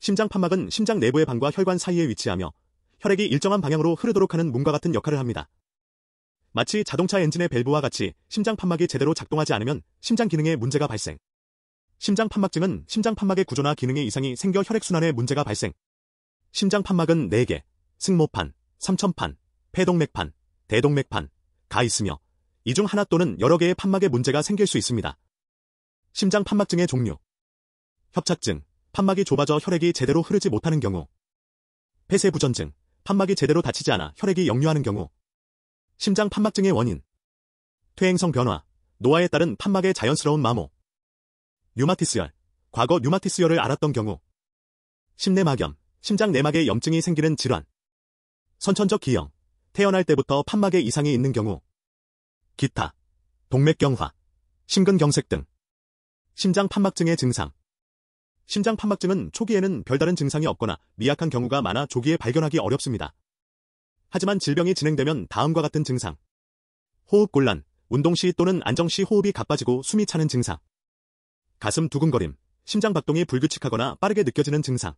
심장 판막은 심장 내부의 방과 혈관 사이에 위치하며 혈액이 일정한 방향으로 흐르도록 하는 문과 같은 역할을 합니다. 마치 자동차 엔진의 밸브와 같이 심장 판막이 제대로 작동하지 않으면 심장 기능에 문제가 발생. 심장 판막증은 심장 판막의 구조나 기능에 이상이 생겨 혈액순환에 문제가 발생. 심장 판막은 4개, 승모판, 삼천판, 폐동맥판, 대동맥판, 가 있으며 이 중 하나 또는 여러 개의 판막에 문제가 생길 수 있습니다. 심장 판막증의 종류 협착증, 판막이 좁아져 혈액이 제대로 흐르지 못하는 경우 폐쇄부전증, 판막이 제대로 닫히지 않아 혈액이 역류하는 경우 심장 판막증의 원인 퇴행성 변화, 노화에 따른 판막의 자연스러운 마모 류마티스열, 과거 류마티스열을 앓았던 경우 심내막염, 심장 내막에 염증이 생기는 질환 선천적 기형, 태어날 때부터 판막에 이상이 있는 경우 기타, 동맥경화, 심근경색 등 심장 판막증의 증상 심장 판막증은 초기에는 별다른 증상이 없거나 미약한 경우가 많아 조기에 발견하기 어렵습니다. 하지만 질병이 진행되면 다음과 같은 증상 호흡곤란, 운동 시 또는 안정 시 호흡이 가빠지고 숨이 차는 증상 가슴 두근거림, 심장 박동이 불규칙하거나 빠르게 느껴지는 증상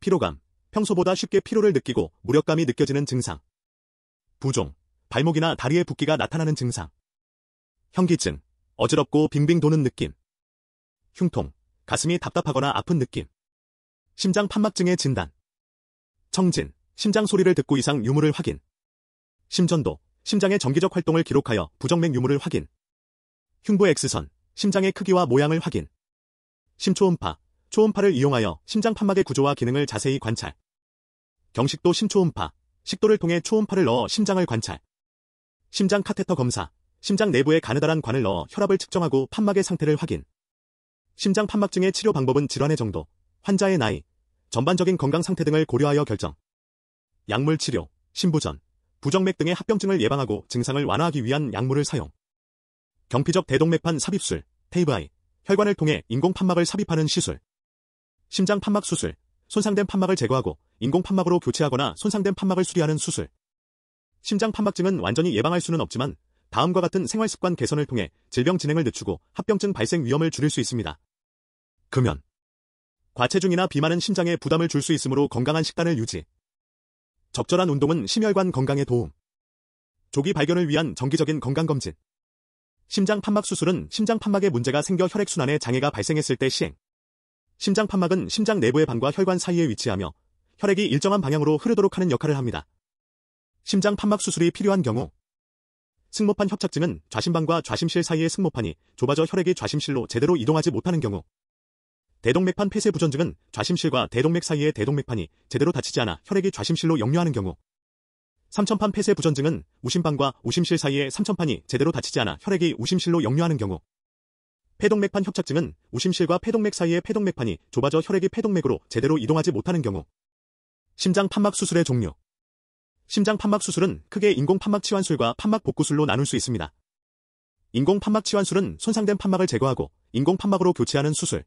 피로감, 평소보다 쉽게 피로를 느끼고 무력감이 느껴지는 증상 부종, 발목이나 다리에 붓기가 나타나는 증상 현기증, 어지럽고 빙빙 도는 느낌 흉통, 가슴이 답답하거나 아픈 느낌. 심장 판막증의 진단. 청진, 심장 소리를 듣고 이상 유무를 확인. 심전도, 심장의 정기적 활동을 기록하여 부정맥 유무를 확인. 흉부 X선, 심장의 크기와 모양을 확인. 심초음파, 초음파를 이용하여 심장 판막의 구조와 기능을 자세히 관찰. 경식도 심초음파, 식도를 통해 초음파를 넣어 심장을 관찰. 심장 카테터 검사, 심장 내부에 가느다란 관을 넣어 혈압을 측정하고 판막의 상태를 확인. 심장 판막증의 치료 방법은 질환의 정도, 환자의 나이, 전반적인 건강 상태 등을 고려하여 결정. 약물 치료, 심부전 부정맥 등의 합병증을 예방하고 증상을 완화하기 위한 약물을 사용. 경피적 대동맥판 삽입술, 테이브아이, 혈관을 통해 인공 판막을 삽입하는 시술. 심장 판막 수술, 손상된 판막을 제거하고 인공 판막으로 교체하거나 손상된 판막을 수리하는 수술. 심장 판막증은 완전히 예방할 수는 없지만 다음과 같은 생활습관 개선을 통해 질병 진행을 늦추고 합병증 발생 위험을 줄일 수 있습니다. 금연. 과체중이나 비만은 심장에 부담을 줄 수 있으므로 건강한 식단을 유지. 적절한 운동은 심혈관 건강에 도움. 조기 발견을 위한 정기적인 건강검진. 심장 판막 수술은 심장 판막에 문제가 생겨 혈액순환에 장애가 발생했을 때 시행. 심장 판막은 심장 내부의 방과 혈관 사이에 위치하며 혈액이 일정한 방향으로 흐르도록 하는 역할을 합니다. 심장 판막 수술이 필요한 경우 승모판 협착증은 좌심방과 좌심실 사이의 승모판이 좁아져 혈액이 좌심실로 제대로 이동하지 못하는 경우 대동맥판 폐쇄 부전증은 좌심실과 대동맥 사이의 대동맥판이 제대로 닫히지 않아 혈액이 좌심실로 역류하는 경우. 삼천판 폐쇄 부전증은 우심방과 우심실 사이의 삼천판이 제대로 닫히지 않아 혈액이 우심실로 역류하는 경우. 폐동맥판 협착증은 우심실과 폐동맥 사이의 폐동맥판이 좁아져 혈액이 폐동맥으로 제대로 이동하지 못하는 경우. 심장 판막 수술의 종류. 심장 판막 수술은 크게 인공 판막 치환술과 판막 복구술로 나눌 수 있습니다. 인공 판막 치환술은 손상된 판막을 제거하고 인공 판막으로 교체하는 수술.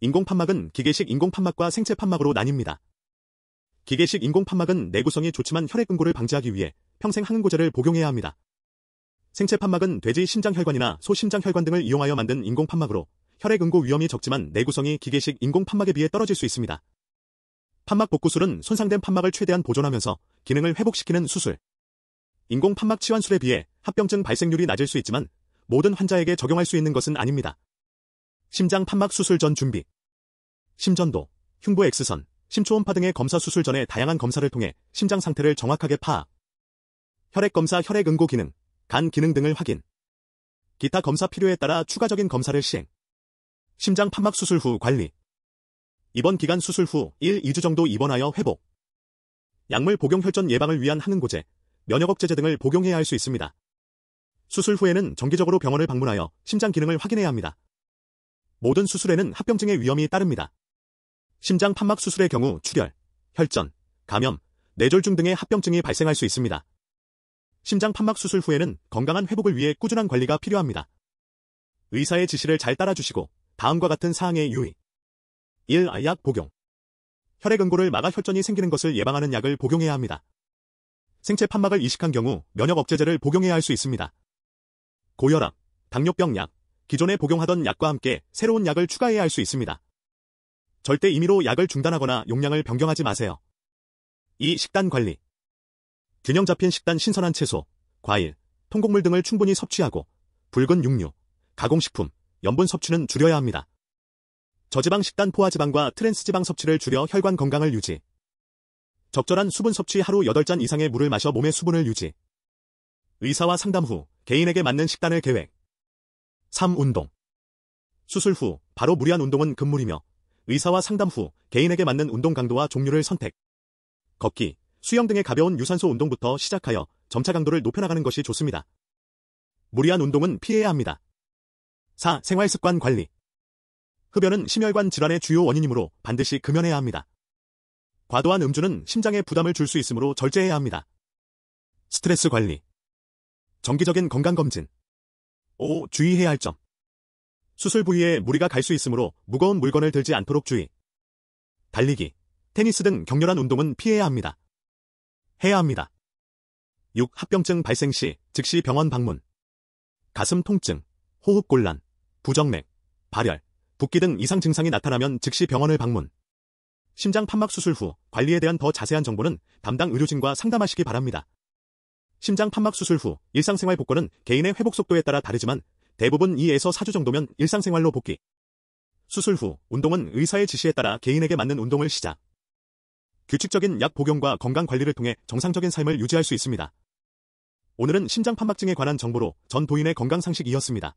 인공 판막은 기계식 인공 판막과 생체 판막으로 나뉩니다. 기계식 인공 판막은 내구성이 좋지만 혈액 응고를 방지하기 위해 평생 항응고제를 복용해야 합니다. 생체 판막은 돼지 심장 혈관이나 소 심장 혈관 등을 이용하여 만든 인공 판막으로 혈액 응고 위험이 적지만 내구성이 기계식 인공 판막에 비해 떨어질 수 있습니다. 판막 복구술은 손상된 판막을 최대한 보존하면서 기능을 회복시키는 수술. 인공 판막 치환술에 비해 합병증 발생률이 낮을 수 있지만 모든 환자에게 적용할 수 있는 것은 아닙니다. 심장 판막 수술 전 준비 심전도, 흉부 X선, 심초음파 등의 검사 수술 전에 다양한 검사를 통해 심장 상태를 정확하게 파악 혈액검사 혈액응고 기능, 간 기능 등을 확인 기타 검사 필요에 따라 추가적인 검사를 시행 심장 판막 수술 후 관리 입원 기간 수술 후 1, 2주 정도 입원하여 회복 약물 복용 혈전 예방을 위한 항응고제, 면역 억제제 등을 복용해야 할 수 있습니다. 수술 후에는 정기적으로 병원을 방문하여 심장 기능을 확인해야 합니다. 모든 수술에는 합병증의 위험이 따릅니다. 심장 판막 수술의 경우 출혈, 혈전, 감염, 뇌졸중 등의 합병증이 발생할 수 있습니다. 심장 판막 수술 후에는 건강한 회복을 위해 꾸준한 관리가 필요합니다. 의사의 지시를 잘 따라주시고 다음과 같은 사항에 유의. 1. 알약 복용. 혈액 응고를 막아 혈전이 생기는 것을 예방하는 약을 복용해야 합니다. 생체 판막을 이식한 경우 면역 억제제를 복용해야 할 수 있습니다. 고혈압, 당뇨병 약, 기존에 복용하던 약과 함께 새로운 약을 추가해야 할 수 있습니다. 절대 임의로 약을 중단하거나 용량을 변경하지 마세요. 이 식단 관리 균형 잡힌 식단 신선한 채소, 과일, 통곡물 등을 충분히 섭취하고 붉은 육류, 가공식품, 염분 섭취는 줄여야 합니다. 저지방 식단 포화지방과 트랜스지방 섭취를 줄여 혈관 건강을 유지. 적절한 수분 섭취 하루 8잔 이상의 물을 마셔 몸의 수분을 유지. 의사와 상담 후 개인에게 맞는 식단을 계획. 3운동. 수술 후 바로 무리한 운동은 금물이며 의사와 상담 후 개인에게 맞는 운동 강도와 종류를 선택. 걷기, 수영 등의 가벼운 유산소 운동부터 시작하여 점차 강도를 높여나가는 것이 좋습니다. 무리한 운동은 피해야 합니다. 4. 생활습관 관리. 흡연은 심혈관 질환의 주요 원인이므로 반드시 금연해야 합니다. 과도한 음주는 심장에 부담을 줄 수 있으므로 절제해야 합니다. 스트레스 관리. 정기적인 건강검진. 5. 주의해야 할 점. 수술 부위에 무리가 갈 수 있으므로 무거운 물건을 들지 않도록 주의. 달리기, 테니스 등 격렬한 운동은 피해야 합니다. 해야 합니다. 6. 합병증 발생 시 즉시 병원 방문. 가슴 통증, 호흡곤란, 부정맥, 발열, 붓기 등 이상 증상이 나타나면 즉시 병원을 방문. 심장 판막 수술 후 관리에 대한 더 자세한 정보는 담당 의료진과 상담하시기 바랍니다. 심장 판막 수술 후 일상생활 복권은 개인의 회복 속도에 따라 다르지만 대부분 2에서 4주 정도면 일상생활로 복귀. 수술 후 운동은 의사의 지시에 따라 개인에게 맞는 운동을 시작. 규칙적인 약 복용과 건강관리를 통해 정상적인 삶을 유지할 수 있습니다. 오늘은 심장판막증에 관한 정보로 전 도인의 건강상식이었습니다.